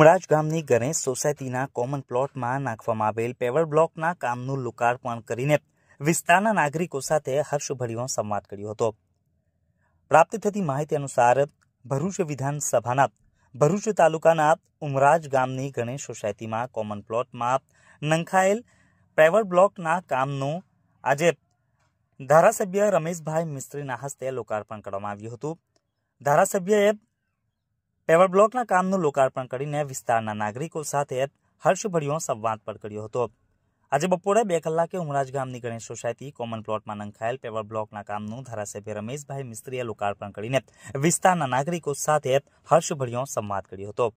ઉમરાજ ગામની ગણેશ સોસાયટીના કોમન પ્લોટમાં નાખવામાં આવેલ પેવર બ્લોકના કામનું લોકાર્પણ કરીને વિસ્તારના નાગરિકો સાથે હર્ષભર્યો સંવાદ કર્યો હતો પ્રાપ્ત થતી માહિતી અનુસાર ભરૂચ વિધાનસભાના ભરૂચ તાલુકાના ઉમરાજ ગામની ગણેશ સોસાયટીમાં કોમન પ્લોટમાં નંખાયેલ પેવર બ્લોકના કામનું આજે ધારાસભ્ય રમેશભાઈ મિસ્ત્રીના હસ્તે લોકાર્પણ કરવામાં આવ્યું હતું ધારાસભ્યએ પેવર બ્લોકના કામનું લોકાર્પણ કરીને વિસ્તારના નાગરિકો સાથે હર્ષભર્યો સંવાદ પણ કર્યો હતો આજે બપોરે બે કલાકે ઉમરાજ ગામની ગણેશ સોસાયટી કોમન પ્લોટમાં નંખાયેલ પેવર બ્લોકના કામનું ધારાસભ્ય રમેશભાઈ મિસ્ત્રીએ લોકાર્પણ કરીને વિસ્તારના નાગરિકો સાથે હર્ષભર્યો સંવાદ કર્યો હતો